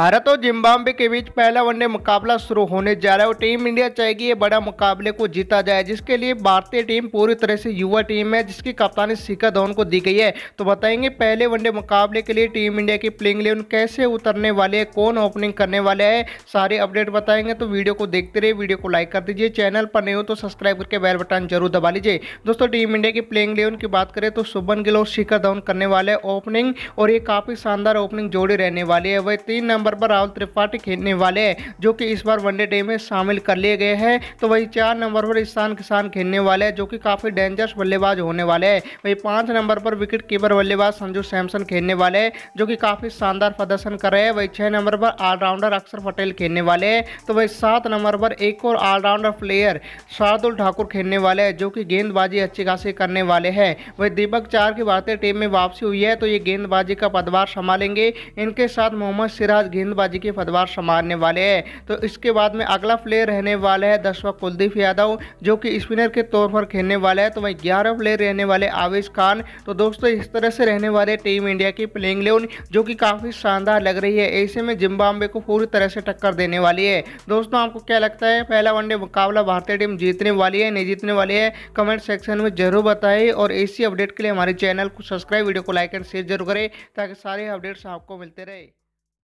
भारत और जिम्बाब्वे के बीच पहला वनडे मुकाबला शुरू होने जा रहा है और टीम इंडिया चाहेगी ये बड़ा मुकाबले को जीता जाए जिसके लिए भारतीय टीम पूरी तरह से युवा टीम है जिसकी कप्तानी शिखर धवन को दी गई है तो बताएंगे पहले वनडे मुकाबले के लिए टीम इंडिया की प्लेइंग इलेवन कैसे उतरने वाले है कौन ओपनिंग करने वाले है सारे अपडेट बताएंगे तो वीडियो को देखते रहिए वीडियो को लाइक कर दीजिए चैनल पर नहीं हो तो सब्सक्राइब करके बेल बटन जरूर दबा लीजिए दोस्तों टीम इंडिया की प्लेइंग इलेवन की बात करें तो शुभन गिल और शिखर धवन करने वाले ओपनिंग और ये काफ़ी शानदार ओपनिंग जोड़ी रहने वाली है वह तीन नंबर नंबर पर राहुल त्रिपाठी खेलने वाले हैं जो कि इस बार वनडे में शामिल कर लिए गए हैं तो वही चार नंबर पर ईशान किसान खेलने वाले हैं जो कि काफ़ी डेंजरस बल्लेबाज होने वाले हैं वही पाँच नंबर पर विकेट कीपर बल्लेबाज संजू सैमसन खेलने वाले हैं जो कि काफ़ी शानदार प्रदर्शन कर रहे हैं वही छः नंबर पर ऑलराउंडर अक्षर पटेल खेलने वाले हैं तो वही सात नंबर पर एक और ऑलराउंडर प्लेयर शार्दुल ठाकुर खेलने वाले हैं जो कि गेंदबाजी अच्छी खासी करने वाले हैं वही दीपक चार की भारतीय टीम में वापसी हुई है तो ये गेंदबाजी का पदवार संभालेंगे इनके साथ मोहम्मद सिराज गेंदबाजी की फतवार संभालने वाले हैं तो इसके बाद में अगला प्लेयर रहने वाले है दसवा कुलदीप यादव जो कि स्पिनर के तौर पर खेलने वाले है तो वहीं ग्यारह प्लेयर रहने वाले आवेश खान तो दोस्तों इस तरह से रहने वाले टीम इंडिया की प्लेइंग लेवन जो कि काफ़ी शानदार लग रही है ऐसे में जिम्बाब्वे को पूरी तरह से टक्कर देने वाली है दोस्तों आपको क्या लगता है पहला वनडे मुकाबला भारतीय टीम जीतने वाली है नहीं जीतने वाली है कमेंट सेक्शन में जरूर बताएं और ऐसी अपडेट के लिए हमारे चैनल को सब्सक्राइब वीडियो को लाइक एंड शेयर जरूर करें ताकि सारे अपडेट्स आपको मिलते रहे